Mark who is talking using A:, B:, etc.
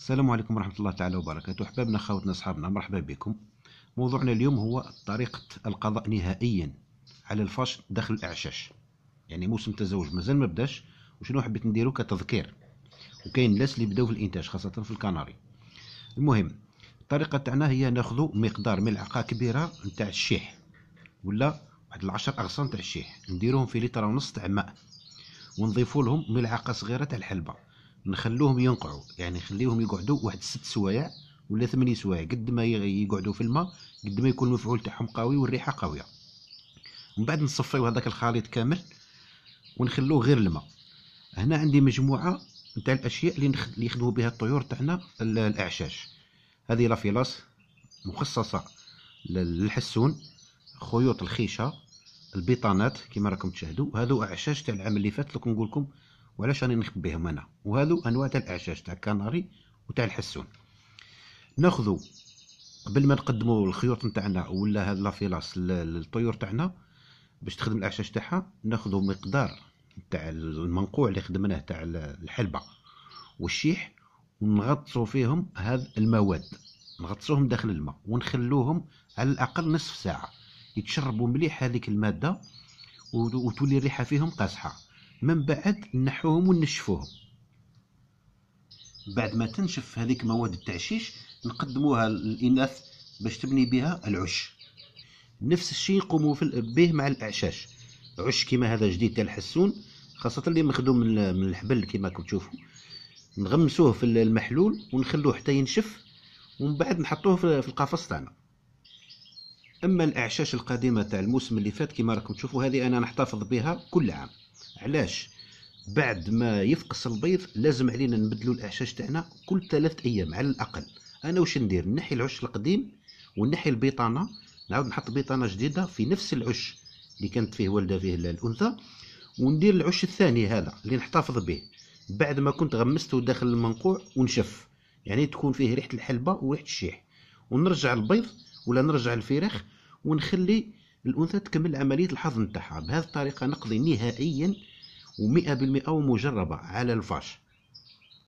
A: السلام عليكم ورحمة الله تعالى وبركاته أحبابنا خاوتنا أصحابنا مرحبا بكم موضوعنا اليوم هو طريقة القضاء نهائيا على الفاش داخل الإعشاش يعني موسم التزاوج مازال ما بداش وشنو حبيت نديرو كتذكير وكاين الناس اللي بداو في الإنتاج خاصة في الكناري المهم الطريقة تاعنا هي ناخذ مقدار ملعقة كبيرة نتاع الشيح ولا واحد العشر أغصان تاع الشيح نديروهم في لتر ونص تاع ماء ونضيفوا لهم ملعقة صغيرة تاع الحلبة نخلوهم ينقعوا يعني نخليهم يقعدوا واحد ست سوايع ولا ثمانية سوايع قد ما يقعدوا في الماء قد ما يكون المفعول تاعهم قوي والريحه قويه من بعد نصفيو هذاك الخليط كامل ونخلوه غير الماء هنا عندي مجموعه نتاع الاشياء اللي, نخدمو يخدموا بها الطيور تاعنا الاعشاش هذه لافيلاس مخصصه للحسون خيوط الخيشه البيطانات كما راكم تشاهدوا هذو اعشاش تاع العام اللي فات كنقول لكم وعلاش راني نخبيهم انا وهادو انواع تاع الاعشاش تاع الكناري وتاع الحسون ناخذوا قبل ما نقدموا الخيوط نتاعنا ولا هاد لافيلاس للطيور تاعنا باش تخدم الاعشاش تاعها ناخذوا مقدار تاع المنقوع اللي خدمناه تاع الحلبه والشيح ونغطسوا فيهم هاد المواد نغطسوهم داخل الماء ونخلوهم على الاقل نصف ساعه يتشربوا مليح هذيك الماده وتولي الريحه فيهم قاصحه من بعد نحوهم ونشفوهم بعد ما تنشف هذيك مواد التعشيش نقدموها للإناث باش تبني بها العش نفس الشيء نقوموا به مع الأعشاش عش كيما هذا جديد تاع الحسون خاصة اللي مخدوم من الحبل كيما راكم تشوفوا نغمسوه في المحلول ونخلوه حتى ينشف ومن بعد نحطوه في القفص تاعنا اما الاعشاش القديمه تاع الموسم اللي فات كيما راكم تشوفوا هذه انا نحتفظ بها كل عام علاش بعد ما يفقس البيض لازم علينا نبدلو الاعشاش تاعنا كل ثلاث ايام على الاقل انا واش ندير نحي العش القديم ونحي البيطانه نعاود نحط بيطانه جديده في نفس العش اللي كانت فيه والده فيه الانثى وندير العش الثاني هذا اللي نحتفظ به بعد ما كنت غمسته داخل المنقوع ونشف يعني تكون فيه ريحه الحلبه وريحه الشيح ونرجع البيض ولا نرجع الفراخ ونخلي الانثى تكمل عمليه الحظ نتاعها بهذه الطريقه نقضي نهائيا و100% ومجربه على الفرش